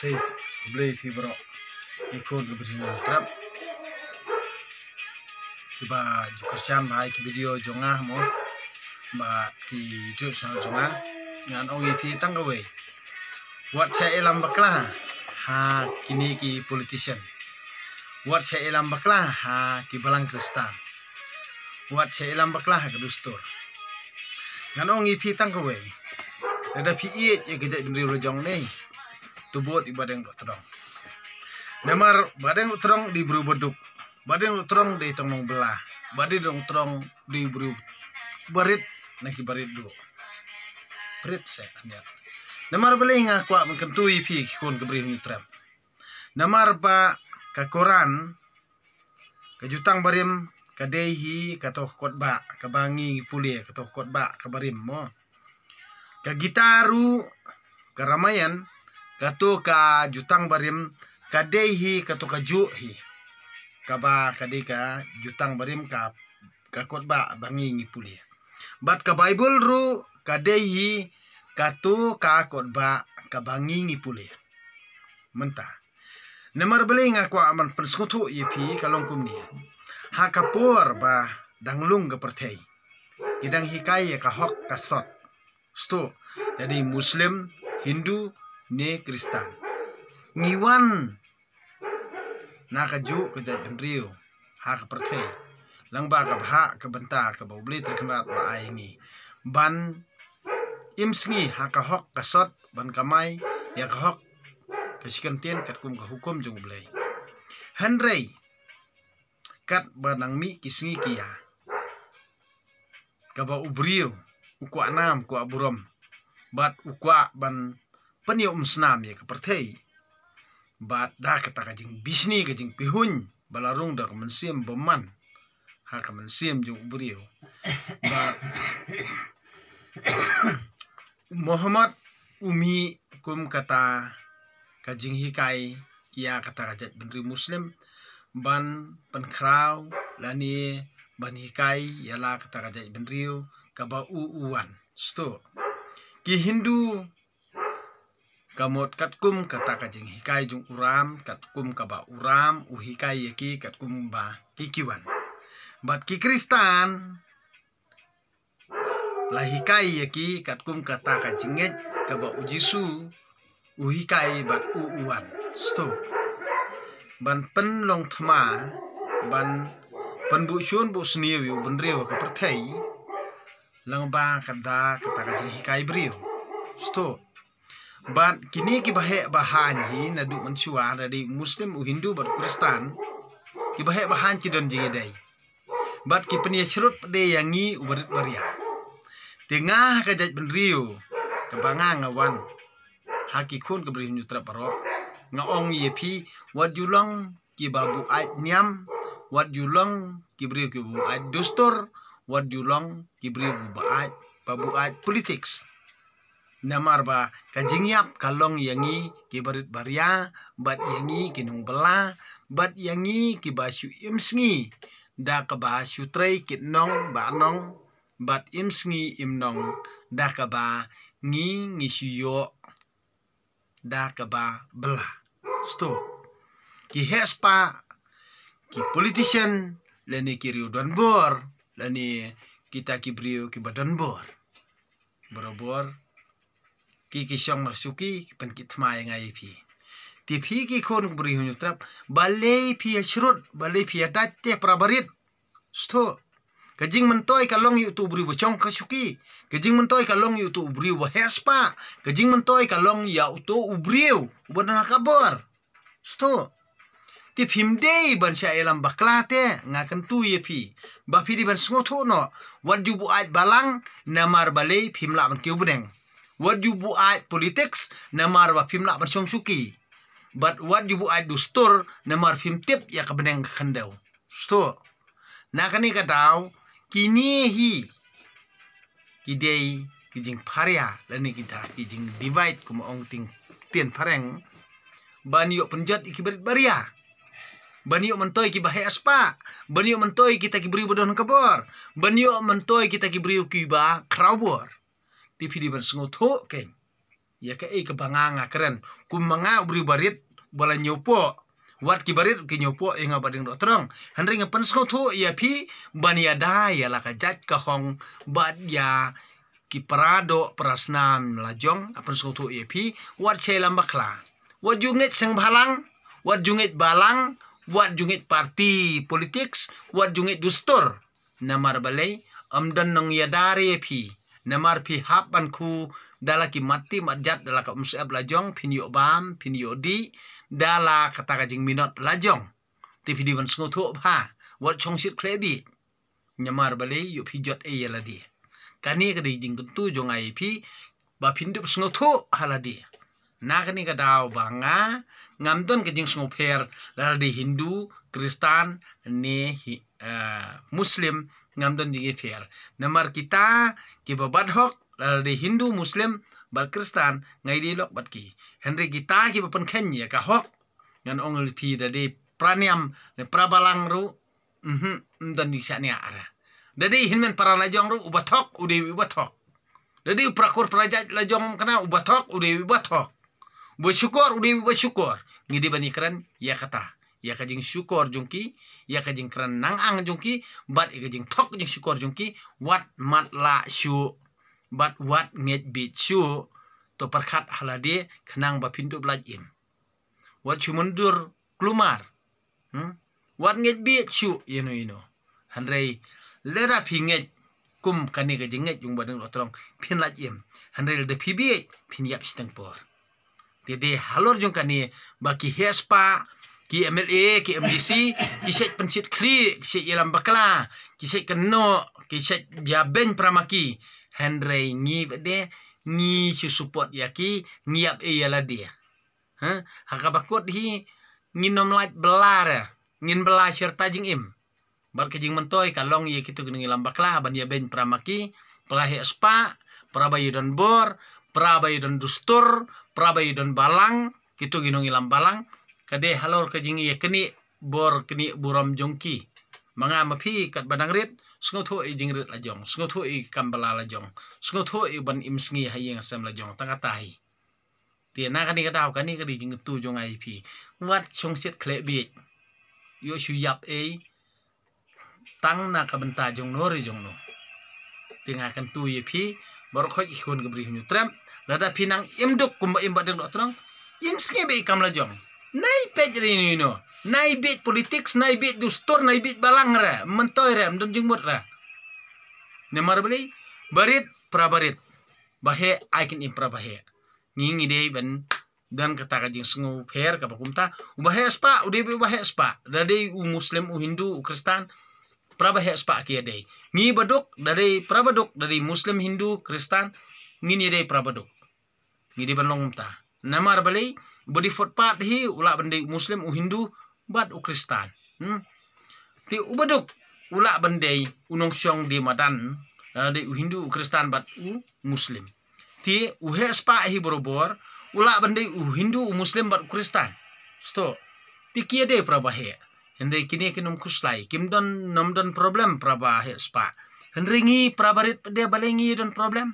play play fibro, ikut gebrin trap Coba jukersian baik video jonga mo mbak ki sama jonga ngan ong oh, ifi tang gawe wat sa elam ha kini ki politician buat saya elam bakla ha ki balang kristan wat saya elam bakla ha ki dustur ngan ong oh, ifi ada fi ya kita bendri rojong nih tubuh di badeng terong memar badeng terong di buru beduk badeng terong di tengung belah badeng dong terong di buru berit nanti berit do berit saya kan ya. nemar beli nggak kuat mengkentui pi kon keberi nutrem pak pa kakoran kejutang barim kadehi katoh kotba kebangi pulih katoh kotba kabarim mo Kegitaru karamayan katu ka jutang barim kadehi katu ka juhi kaba kadei ka jutang barim ka ka kotba bangi ngipuli bat ka bible ru kadehi katu ka kotba ka bangi ngipuli menta nemar beli ngaku aman penskutu ipi kalongkum dia, hakapur ba danglung ke pertai, kidang hikai ka hok ka sot sto jadi muslim hindu ne kristan ngiwan nakaju ke kaja tenriu ha ke perthei lang ba ka ha ke benta ke bau blit ba ai ngi ban imsngi ha ka hok ka sot ban kamai ya ka hok ka sikantien kat kum ka hukum jung blei henrei kat banang mi kisngi kia ya. ka ba ukwa nam ku burom bat ukwa ban om snam ye kaperthei bat da kata kajing bisni kajing pihun balarung da siem beman ha siem jung buriu bat Muhammad Umi kum kata kajing hikai ia kata kajat bendri muslim ban penkrau lani ban hikai ialah kata kajat menteri kaba uuan sto ki hindu Kamot katkum kata kajing hikai jung uram katkum kaba uram uhikai yeki katkum ba hikiwan. Bat ki kristan lahikai yeki katkum kata kajinget kaba ujisu uhikai bat uuan sto. Ban pen long thma ban pen bu shun bu sniu ban riu ka perthei lang ba kada kata kajing hikai brio. sto bah kini ki bahe bahan hi na du manchua dari muslim u hindu bat kristan ki bahe bahan ki don jingi dai bat ki peni de u berit tengah ka jaj benriu kebanga ngawan haki kun ke beri nyutra paro ong ye pi wat long ki babu ait nyam wat long ki ki bu ait dostor wat long ki bu ait babu ait politics namarba ka jingyap ka long yangi ki barit barya bat yangi ki nung bela bat yangi ki basu imsngi da ka basu trei ki nong ba nong bat imsngi nong da ka ba ngi ngi yo da ka ba bela sto ki hespa ki politician leni ki riu don bor leni kita ki briu ki badan bor Borobor kiki ki syong suki pen ki tma yang pi ti phi ki khon buri hu trap balei phi ya ashrut balei phi ta ya te prabarit sto kajing mentoi kalong yu tu buri bocong ka suki kajing mentoi kalong yu tu ubri wa hespa kajing mentoi kalong ya tu ubriu na kabar sto ti dei ban sha elam bakla te nga kan tu ye phi ba phi di ban sngo tho no wan ju bu ait balang namar balei la ban kiu beneng What you buat politics namar wa film nak bersyong suki But what you buat dustur namar film tip ya kebeneng kendau. Sto. nak kani katau kini hi kidei kijing paria lani kita kijing divide kuma ong ting tien pareng yo penjat ikibarit baria yo mentoi ki bahai aspa yo mentoi kita kibri bodon kabor yo mentoi kita kibri ba krawbor di pidi bersungguh sungo keng ya ke e ke keren kum manga ubri barit bala nyopo wat ki barit ki nyopo e nga bading do terong hendri nga pan ya pi bani ada ya laka jat ka hong bad ya ki prasnam lajong apa apan ya pi wat cai lam bakla wat jungit sang balang wat jungit balang wat jungit parti politiks, wat jungit dustur namar balai amdan nong ya, ya pi namar pi hap ban khu dala majat dalaka ka umsab lajong bam phin yo di dala kata kajing minot lajong ti phi di ban sngo tho wat chong sit krebi nyamar bale yo pijot jot e yala di kani ka di jing tu jong ai pi ba phin dup sngo tho hala di ka banga ngamdon ka jing sngo di hindu kristan ne Eh, muslim ngam don digi fiar namar kita ki lalu hok di hindu muslim bal kristan ngai di lok bat ki henry kita ki pun Kenya ya ka hok ngan ongel pi da di praniam le prabalang ru mhm don di sania ara dadi hinmen para lajong ru ubatok udewi ubatok dadi prakur praja lajong kena ubatok udewi ubatok bersyukur udewi bersyukur ngidi bani keren ya kata ya kajing syukur jungki ya kran nang ang jungki bat but ya kajing tok jing syukur jungki wat mat la syu bat wat ngit bit syu to perkat halade kenang ba pintu belaj im wat syu mundur kelumar hmm? wat ngit bit syu you no you no hanrei lera ngit kum kani kajing ngit jung badeng rotrong pin laj im hanrei de pibi pin yap stengpor dede halor jung kani baki hespa ki MLA ki MDC ki set pencit kli ki set bakla ki set keno ki set ben pramaki Henry ngi bade, ngi su support ya ki ngiap e yala dia ha haka bakut hi ngi nom light belar ngin belar serta jing im bar kejing mentoi kalong ye kitu ngi lam bakla ban ya ben pramaki pelahi spa prabayu dan bor prabayu dan dustur prabayu dan balang kitu gunung ilam balang kade halor ka jingi kini bor kini buram jongki manga mapi kat banangrit sungo tho i jingrit lajong sungo tho i kambala lajong sungo tho i ban imsngi hayeng sam lajong tangatai Ti na kani kadau kani kadi jing tu jong ai pi wat chong sit kle bi yo shu yap e tang na ka benta jong no ri jong no kan tu ye pi bor kho ikhun khon gabri hunyu tram Lada pinang imduk kumba imba deng lo imsngi be kam jong. Nai pejri ini no bit politik bit dustur bit balang ra mentoy ra mdon jengmut ra nemar beli barit prabarit bahe aikin impra bahe ngingi dei ben dan kata kajing sengu per kapakumta ubahe spa udah ubahe spa dari u muslim u hindu u kristen prabahe spa kia dei ngi baduk dari prabaduk dari muslim hindu kristen ngini dei prabaduk ngidi ban longumta namar beli. बड़ी footpath hi उला bendik Muslim, u Hindu, bat u क्रिस्तान hmm? ti ubaduk ula bende unong syong di madan uh, di hindu kristan bat u muslim ti he spa hi borobor ulah bende u hindu u muslim bat u kristan sto ti kia de he. hendai kini kinum kuslai kim don nom don problem he spa hendringi prabarit de balengi don problem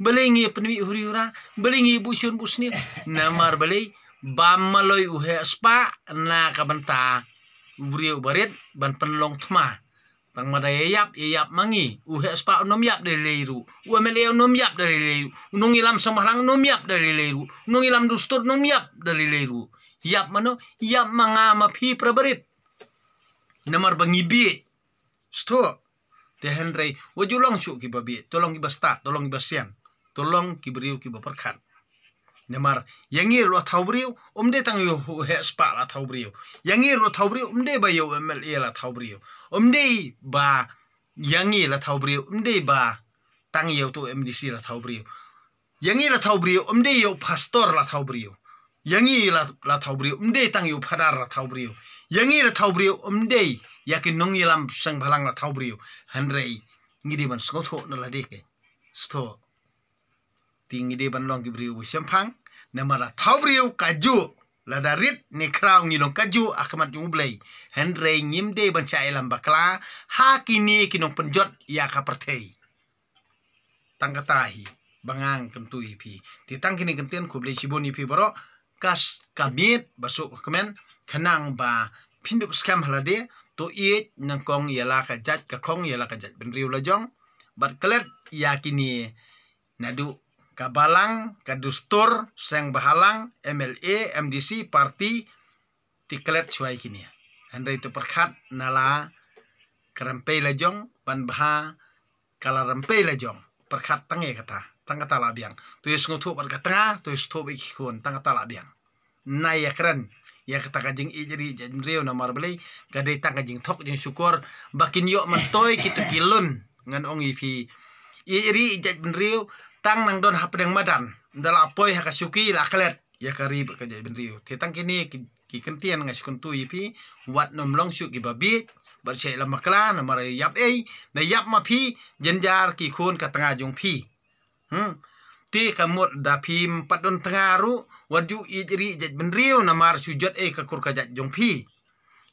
belengi penwi huriura belengi busun busni namar belei bamaloy uhe spa na kabenta ubrio barit ban penlong tma pang madayap yap yap mangi uhe spa nom yap dari leiru uamele nom yap dari leiru unung ilam semarang nom yap dari leiru unung ilam dustur nom yap dari leiru yap mano yap manga mapi prabarit namar bi sto Tehendrei, wajulong syuk kibabi tolong kibastak, tolong siang. tolong kibriu ki baparkhan nemar yangi ro thaubriu umde tang yo he spa la thaubriu yangi ro thaubriu umde ba yo mla la thaubriu umde ba yangi la thaubriu umde ba tang yo tu mdc la thaubriu yangi la thaubriu umde yo pastor la thaubriu yangi la la thaubriu umde tang yo phadar la thaubriu yangi la thaubriu umde yakin nong yelam sang balang la thaubriu hanrei ngidi man skotho na la deke sto tinggi di ban long gibriu sempang tau thawbriu kaju ladarit ni kraw ngi long kaju akmat yung blei hendre ngim de ban chai lam bakla ha kini kinong penjot ya ka pertei tangkatahi bangang kentu ipi titang kini kenten ku blei sibon ipi baro kas kamit basuk kemen kenang ba pinduk skam halade to iet nangkong yala ka jat ka kong yala ka jat la jong bat kelet yakini nadu kabalang kadustur seng bahalang MLA MDC parti tiklet cuai kini Hendra itu perkat nala kerempei lejong ban baha kala rempei lejong perkat tangi kata tangga tala biang tuis ngutu pada tengah tuis tu ikikun tangga tala biang nah ya keren ya kata kajing ijeri jendreo nomor beli kadai tang kajing tok jeng syukur bakin yok mentoi kita kilun ngan ong pi. ijeri ijat benriu, tang nang don deng madan ndala apoi hakasuki la kalet ya kari ka jai ben riu tetang kini ki kentian ngai sukuntu ipi wat nom long suki babi bar bersei la makla na mara yap ei na yap ma pi jenjar ki khun ka tanga jong phi hmm ti kamut da don tengaru waju ijri jaj ben riu na mar sujot ei ka kur ka jaj jong phi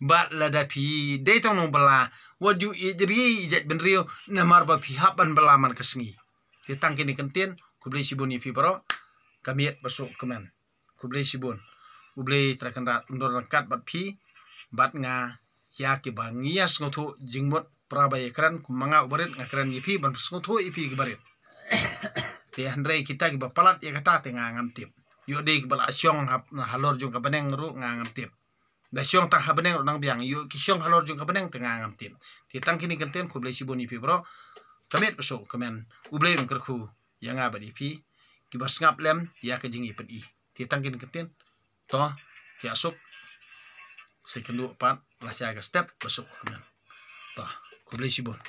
bat la da pi de tong nong bala wadu ijri ben riu na mar ba pi hapan bala man thì kini kentin này kublai sibun ipi e paro kamiet besok kemen kublai sibun ublai rat undur rangkat bat pi bat nga ya ke bangia ya sengotu jingmot prabaya keran kumanga ubarit ngakran ipi e ban sengotu ipi e kibarit ti Andre kita ke bapalat ya kata tengah ngamtip yo asyong kebala na halor jung ka beneng ru ngamtip da syong tang habeneng beneng nang biang yu ki halor jung beneng tengah ngamtip ti tang kini kenten kublai sibun ipi paro kamet paso kamen ublem kerku yang nga di pi kibas ngap lem ya kejing jingi i ti tangkin kenten to ti asuk sekendu pat lasya ke step paso kamen to kublai sibon